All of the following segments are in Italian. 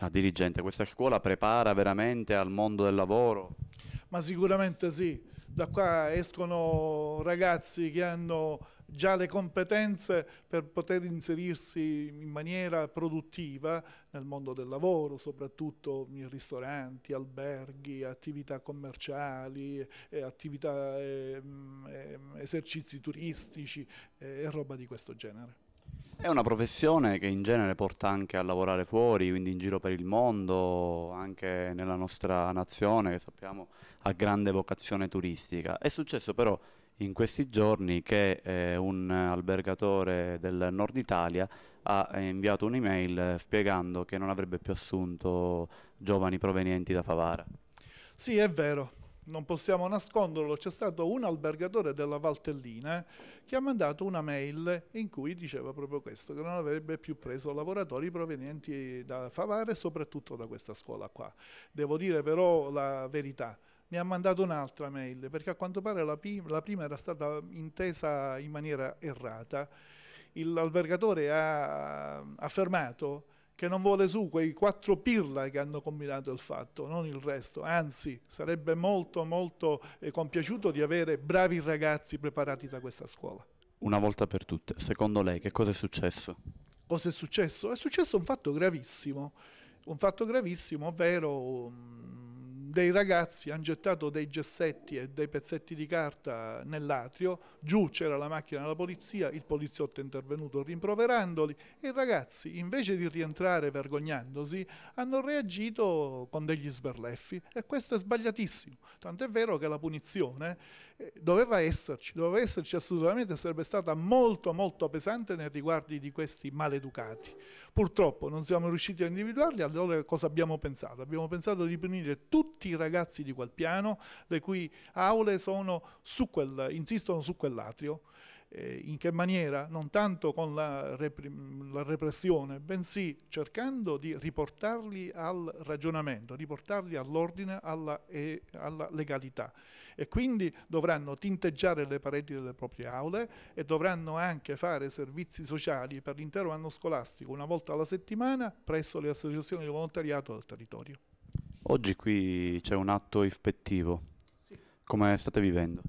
ah, dirigente, questa scuola prepara veramente al mondo del lavoro? Ma sicuramente sì, da qua escono ragazzi che hanno già le competenze per poter inserirsi in maniera produttiva nel mondo del lavoro, soprattutto in ristoranti, alberghi, attività commerciali, eh, attività, ehm, ehm, esercizi turistici eh, e roba di questo genere. È una professione che in genere porta anche a lavorare fuori, quindi in giro per il mondo, anche nella nostra nazione che sappiamo ha grande vocazione turistica. È successo però in questi giorni che eh, un albergatore del nord Italia ha inviato un'email spiegando che non avrebbe più assunto giovani provenienti da Favara. Sì, è vero, non possiamo nasconderlo, c'è stato un albergatore della Valtellina che ha mandato una mail in cui diceva proprio questo, che non avrebbe più preso lavoratori provenienti da Favara e soprattutto da questa scuola qua. Devo dire però la verità, ne ha mandato un'altra mail, perché a quanto pare la, la prima era stata intesa in maniera errata. L'albergatore ha affermato che non vuole su quei quattro pirla che hanno combinato il fatto, non il resto. Anzi, sarebbe molto molto eh, compiaciuto di avere bravi ragazzi preparati da questa scuola. Una volta per tutte, secondo lei che cosa è successo? Cosa è successo? È successo un fatto gravissimo, un fatto gravissimo, ovvero dei ragazzi hanno gettato dei gessetti e dei pezzetti di carta nell'atrio, giù c'era la macchina della polizia, il poliziotto è intervenuto rimproverandoli e i ragazzi invece di rientrare vergognandosi hanno reagito con degli sberleffi e questo è sbagliatissimo, tant'è vero che la punizione eh, doveva esserci, doveva esserci assolutamente, sarebbe stata molto molto pesante nei riguardi di questi maleducati. Purtroppo non siamo riusciti a individuarli, allora cosa abbiamo pensato? Abbiamo pensato di punire tutti tutti i ragazzi di quel piano, le cui aule su quel, insistono su quell'atrio. Eh, in che maniera? Non tanto con la, la, repressione, bensì cercando di riportarli al ragionamento, riportarli all'ordine, alla, eh, alla, legalità. E quindi dovranno tinteggiare le pareti delle proprie aule e dovranno anche fare servizi sociali per l'intero anno scolastico, una volta alla settimana, presso le associazioni di volontariato del territorio. Oggi qui c'è un atto ispettivo, sì. come state vivendo?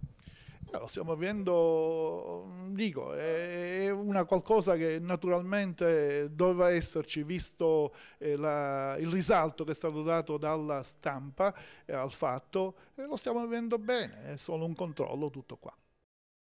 Lo stiamo vivendo, dico, è una qualcosa che naturalmente doveva esserci visto eh, la, il risalto che è stato dato dalla stampa eh, al fatto, lo stiamo vivendo bene, è solo un controllo tutto qua.